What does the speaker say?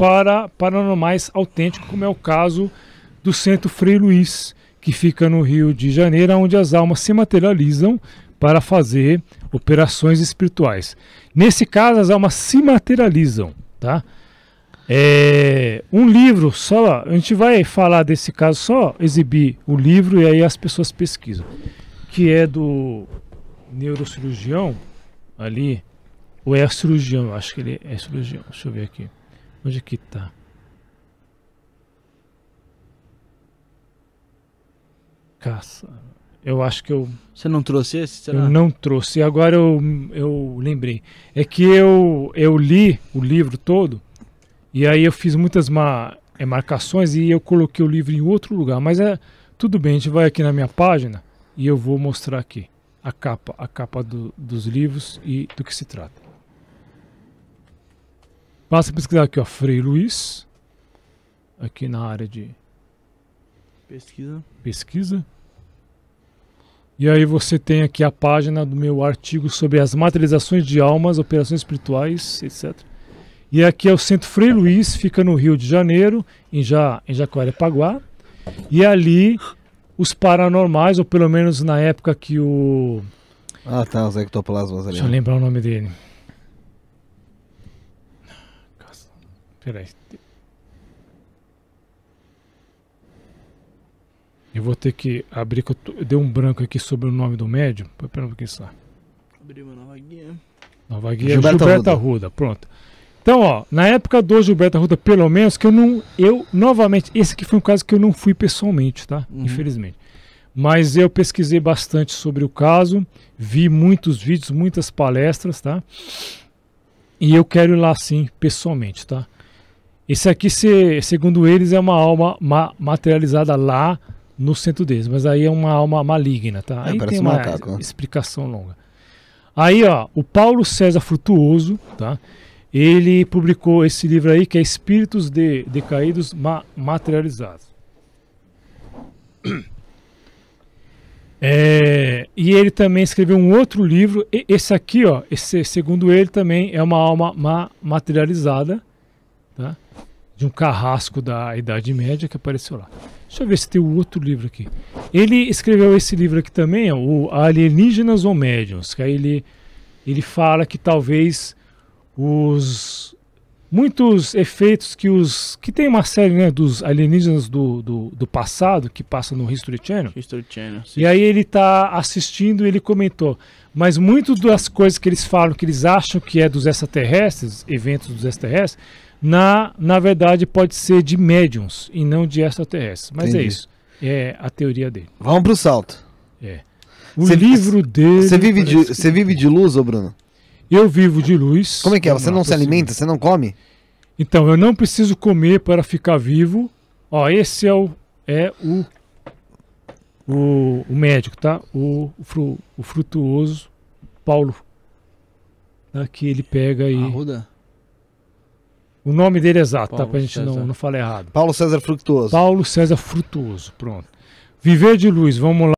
para, para autênticos, como é o caso do Centro Frei Luiz, que fica no Rio de Janeiro, onde as almas se materializam para fazer operações espirituais. Nesse caso, as almas se materializam, tá? É, um livro só, a gente vai falar desse caso, só exibir o livro e aí as pessoas pesquisam, que é do neurocirurgião ali, ou é cirurgião, acho que ele é cirurgião, deixa eu ver aqui. Onde que tá? Caça. Eu acho que eu. Você não trouxe esse? Será? Eu não trouxe. Agora eu, eu lembrei. É que eu, eu li o livro todo e aí eu fiz muitas é, marcações e eu coloquei o livro em outro lugar. Mas é tudo bem, a gente vai aqui na minha página e eu vou mostrar aqui a capa, a capa do, dos livros e do que se trata. Basta pesquisar aqui, ó, Frei Luiz. Aqui na área de pesquisa. Pesquisa. E aí você tem aqui a página do meu artigo sobre as materializações de almas, operações espirituais, etc. E aqui é o Centro Frei Luiz, fica no Rio de Janeiro, em, ja, em Jacarepaguá. E ali os paranormais, ou pelo menos na época que o... Ah, tá, os ectoplasmas ali. Deixa eu né? lembrar o nome dele. Peraí. Eu vou ter que abrir, que eu, dei um branco aqui sobre o nome do médium. Espera um pouquinho só. Abri uma nova guia. Nova guia Gilberto, Gilberto Arruda. Arruda. Pronto. Então, ó, na época do Gilberto Arruda, pelo menos, que eu não. Eu, novamente, esse aqui foi um caso que eu não fui pessoalmente, tá? Uhum. Infelizmente. Mas eu pesquisei bastante sobre o caso, vi muitos vídeos, muitas palestras, tá? E eu quero ir lá sim, pessoalmente, tá? Esse aqui, se, segundo eles, é uma alma ma materializada lá no centro deles, mas aí é uma alma maligna, tá? É, aí tem uma macaco. explicação longa. Aí, ó, o Paulo César Frutuoso, tá? Ele publicou esse livro aí que é Espíritos de Decaídos ma Materializados. É, e ele também escreveu um outro livro. esse aqui, ó, esse, segundo ele, também é uma alma ma materializada né? de um carrasco da Idade Média que apareceu lá. Deixa eu ver se tem outro livro aqui. Ele escreveu esse livro aqui também, o Alienígenas ou Médiuns, que aí ele, ele fala que talvez os muitos efeitos que os que tem uma série né, dos alienígenas do, do, do passado que passa no History Channel. History Channel. Sim. E aí ele tá assistindo, e ele comentou, mas muitas das coisas que eles falam que eles acham que é dos extraterrestres, eventos dos extraterrestres, na na verdade pode ser de médiums e não de extraterrestres. Mas é Entendi. é isso. É a teoria dele. Vamos para o salto. É. O cê, livro dele. Você vive, de, que... vive de luz, ô Bruno? Eu vivo de luz. Como é que é? Você não, não se alimenta? Você não come? Então, eu não preciso comer para ficar vivo. Ó, esse é o, é o, o, o médico, tá? O, o, o frutuoso Paulo. Aqui né, ele pega aí. Arruda. O nome dele é exato, tá? Paulo tá? Pra gente não, não falar errado. Paulo César Frutuoso. Paulo César Frutuoso, pronto. Viver de luz, vamos lá.